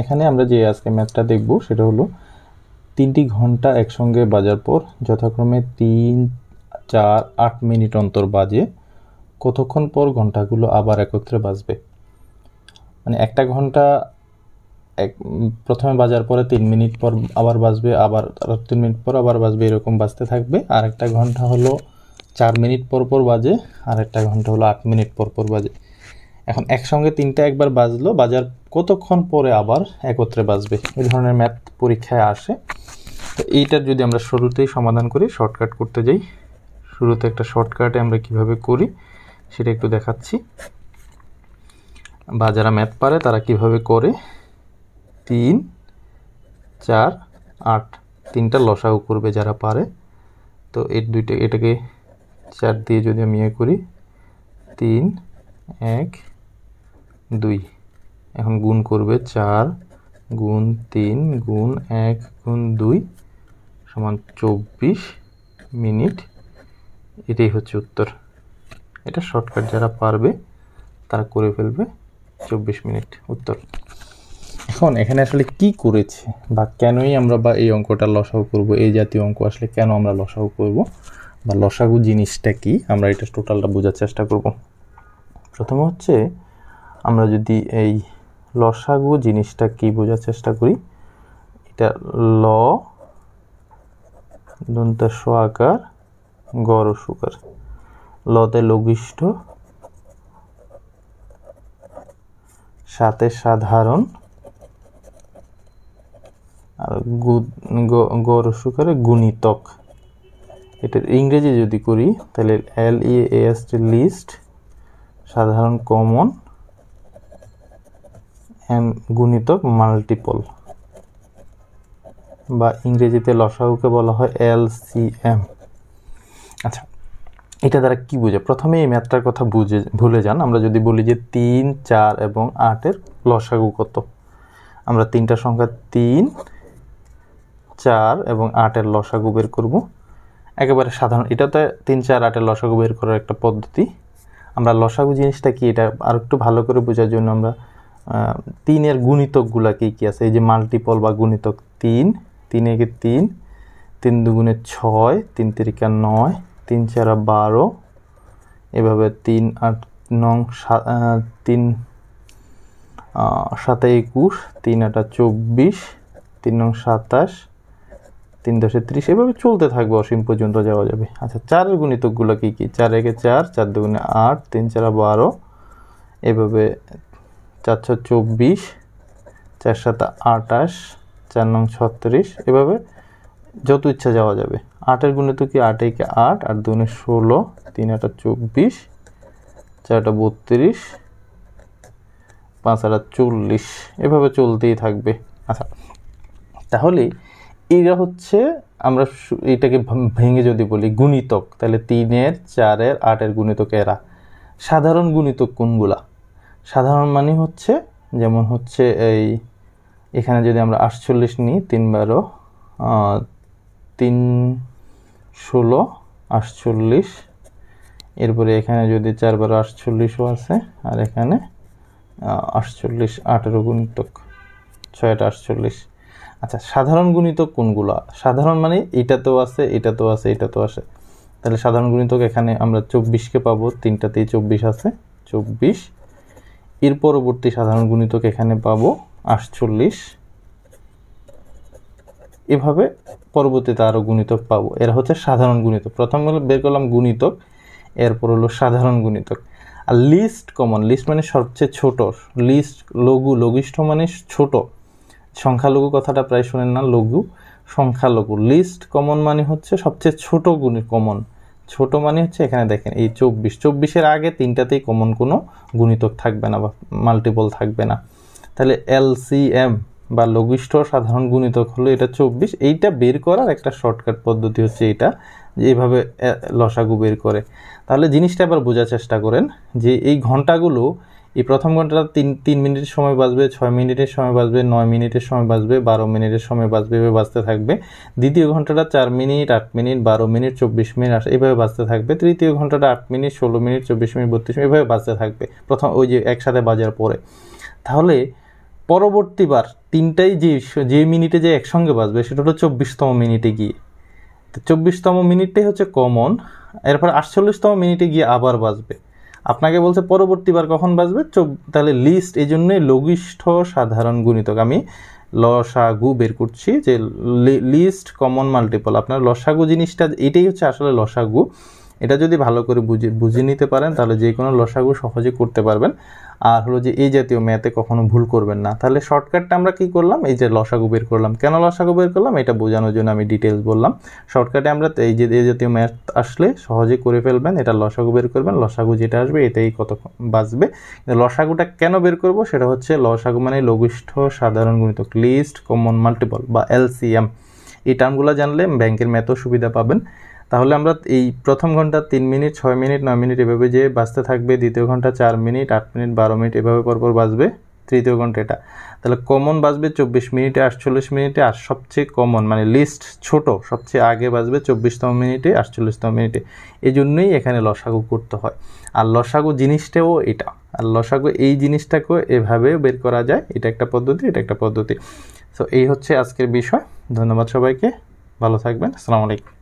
এখানে আমরা যে আজকে ম্যাথটা দেখব সেটা হলো তিনটি ঘন্টা একসঙ্গে বাজার পর যথাক্রমে তিন চার আট মিনিট অন্তর বাজে কতক্ষণ পর ঘন্টাগুলো আবার একত্রে বাজবে মানে একটা ঘন্টা এক প্রথমে বাজার পরে তিন মিনিট পর আবার বাজবে আবার তিন মিনিট পর আবার বাজবে এরকম বাজতে থাকবে আর একটা ঘন্টা হলো চার মিনিট পর পর বাজে আর একটা ঘন্টা হলো আট মিনিট পর পর বাজে এখন একসঙ্গে তিনটা একবার বাজলো বাজার কতক্ষণ পরে আবার একত্রে বাজবে এই ধরনের ম্যাথ পরীক্ষায় আসে তো এইটার যদি আমরা শুরুতেই সমাধান করি শর্টকাট করতে যাই শুরুতে একটা শর্টকাটে আমরা কিভাবে করি সেটা একটু দেখাচ্ছি বা যারা ম্যাথ পারে তারা কিভাবে করে তিন চার আট তিনটা লসাও করবে যারা পারে তো এর দুইটা এটাকে চার দিয়ে যদি আমি ইয়ে করি তিন এক দুই এখন গুণ করবে চার গুণ তিন গুণ এক গুণ দুই সমান চব্বিশ মিনিট এটাই হচ্ছে উত্তর এটা শর্টকাট যারা পারবে তারা করে ফেলবে চব্বিশ মিনিট উত্তর এখন এখানে আসলে কি করেছে বা কেনই আমরা বা এই অঙ্কটা লসাও করব এই জাতীয় অঙ্ক আসলে কেন আমরা লসাও করব বা লসাগু জিনিসটা কি আমরা এটা টোটালটা বোঝার চেষ্টা করব প্রথম হচ্ছে আমরা যদি এই লসাগু জিনিসটা কি বোঝার চেষ্টা করি এটা ল দন্ত সোয়াকার গড় সুকার লতে লঘিষ্ঠ সাথে সাধারণ আর গু গড় সুকারে গুণিতক এটার ইংরেজি যদি করি তাহলে এল ইএ এস লিস্ট সাধারণ কমন গুণিতক মাল্টিপল বা ইংরেজিতে লসাগুকে বলা হয় এল সি এম আচ্ছা এটা দ্বারা কি বুঝে প্রথমে এই ম্যাথটার কথা বুঝে ভুলে যান আমরা যদি বলি যে তিন চার এবং আটের লসাগু কত আমরা তিনটা সংখ্যা তিন চার এবং আটের লসাগু বের করব একেবারে সাধারণ এটাতে তিন চার আটের লসাগু বের করার একটা পদ্ধতি আমরা লসাগু জিনিসটা কি এটা আর একটু ভালো করে বোঝার জন্য আমরা তিনের গুণিতকগুলা কী কী আছে এই যে মাল্টিপল বা গুণিতক তিন তিন একে তিন তিন দুগুণে ছয় তিন তিরিকা নয় তিন চারা বারো এভাবে তিন আট নং তিন সাতে একুশ তিন আটা চব্বিশ তিন নং সাতাশ তিন দশে ত্রিশ এভাবে চলতে থাকবে অসীম পর্যন্ত যাওয়া যাবে আচ্ছা চারের গুণিতকগুলো কী কী চার একে চার চার দুগুণে আট তিন চারা বারো এভাবে চারশো চব্বিশ চার সাত আটাশ চার নং ছত্রিশ এভাবে যত ইচ্ছা যাওয়া যাবে আটের গুণে তো কি আট একে আট আর দুনে ষোলো তিন আটা চব্বিশ চারটা বত্রিশ পাঁচ আটা চল্লিশ এভাবে চলতেই থাকবে আচ্ছা তাহলে এইটা হচ্ছে আমরা এটাকে ভেঙে যদি বলি গুণিতক তাহলে তিনের চারের আটের গুণিতক এরা সাধারণ গুণিতক কোনগুলা সাধারণ মানই হচ্ছে যেমন হচ্ছে এই এখানে যদি আমরা আটচল্লিশ নিই তিন বারো তিন ষোলো আটচল্লিশ এরপরে এখানে যদি চার বারো আটচল্লিশও আছে আর এখানে আটচল্লিশ আঠেরো গুণিতক ছয়টা আটচল্লিশ আচ্ছা সাধারণ গুণিতক কোনগুলো সাধারণ মানে এটাতেও আছে এটাতেও আছে এটাতেও আছে তাহলে সাধারণ গুণিতক এখানে আমরা চব্বিশকে পাবো তিনটাতেই চব্বিশ আছে চব্বিশ এর পরবর্তী সাধারণ গুণিতক এখানে পাবো আটচল্লিশ এভাবে পরবর্তীতে আরও গুণিতক পাবো এরা হচ্ছে সাধারণ গুণিতক প্রথম হলো বের করলাম গুণিতক এরপর হলো সাধারণ গুণিতক আর লিস্ট কমন লিস্ট মানে সবচেয়ে ছোট লিস্ট লঘু লঘিষ্ঠ মানে ছোট সংখ্যালঘু কথাটা প্রায় শোনেন না লঘু সংখ্যালঘু লিস্ট কমন মানে হচ্ছে সবচেয়ে ছোট গুণ কমন ছোট মানে হচ্ছে এখানে দেখেন এই চব্বিশ চব্বিশের আগে তিনটাতেই কমন কোনো গুণিতক থাকবে না বা মাল্টিপল থাকবে না তাহলে এলসিএম বা লঘিষ্ঠ সাধারণ গুণিতক হলো এটা চব্বিশ এইটা বের করার একটা শর্টকাট পদ্ধতি হচ্ছে এটা যেভাবে লসাগু বের করে তাহলে জিনিসটা এবার বোঝার চেষ্টা করেন যে এই ঘন্টাগুলো এই প্রথম ঘন্টাটা তিন তিন মিনিটের সময় বাঁচবে ছয় মিনিটের সময় বাঁচবে নয় মিনিটের সময় বাঁচবে বারো মিনিটের সময় বাঁচবে এভাবে বাঁচতে থাকবে দ্বিতীয় ঘন্টাটা চার মিনিট আট মিনিট বারো মিনিট চব্বিশ মিনিট এভাবে বাঁচতে থাকবে তৃতীয় ঘন্টাটা আট মিনিট ষোলো মিনিট চব্বিশ মিনিট বত্রিশ মিনিট এভাবে বাঁচতে থাকবে প্রথম ওই যে একসাথে বাজার পরে তাহলে পরবর্তীবার তিনটাই যে যে মিনিটে যে একসঙ্গে বাঁচবে সেটা হলো চব্বিশতম মিনিটে গিয়ে তো চব্বিশতম মিনিটটাই হচ্ছে কমন এরপর আটচল্লিশতম মিনিটে গিয়ে আবার বাঁচবে আপনাকে বলছে পরবর্তীবার কখন বাজবে তাহলে লিস্ট এই জন্যে লঘিষ্ঠ সাধারণ গুণিতক আমি লসাগু বের করছি যে লিস্ট কমন মাল্টিপল আপনার লসাগু জিনিসটা এটাই হচ্ছে আসলে লসাগু এটা যদি ভালো করে বুঝে বুঝে নিতে পারেন তাহলে যে কোনো লসাগু সহজে করতে পারবেন আর হলো যে এই জাতীয় ম্যাথে কখনো ভুল করবেন না তাহলে শর্টকাটটা আমরা কি করলাম এই যে লসাগু বের করলাম কেন লসাগু বের করলাম এটা বোঝানোর জন্য আমি ডিটেলস বললাম শর্টকাটে আমরা এই যে এই জাতীয় ম্যাথ আসলে সহজে করে ফেলবেন এটা লসাগু বের করবেন লসাগু যেটা আসবে এটাই কত বাঁচবে লসাগুটা কেন বের করব সেটা হচ্ছে লসাগু মানে লঘুষ্ঠ সাধারণ গণিত লিস্ট কমন মাল্টিপল বা এলসিএম এই টার্মগুলো জানলে ব্যাংকের ম্যাথও সুবিধা পাবেন তাহলে আমরা এই প্রথম ঘন্টা তিন মিনিট ছয় মিনিট নয় মিনিট এভাবে যে বাঁচতে থাকবে দ্বিতীয় ঘন্টা চার মিনিট আট মিনিট বারো মিনিট এভাবে পরপর বাঁচবে তৃতীয় ঘন্টা এটা তাহলে কমন বাঁচবে চব্বিশ মিনিটে আটচল্লিশ মিনিটে আর সবচেয়ে কমন মানে লিস্ট ছোট সবচেয়ে আগে বাঁচবে চব্বিশতম মিনিটে আটচল্লিশতম মিনিটে এই জন্যই এখানে লসাগু করতে হয় আর লসাগু জিনিসটাও এটা আর লসাগু এই জিনিসটাকেও এভাবে বের করা যায় এটা একটা পদ্ধতি এটা একটা পদ্ধতি তো এই হচ্ছে আজকের বিষয় ধন্যবাদ সবাইকে ভালো থাকবেন আসসালামু আলাইকুম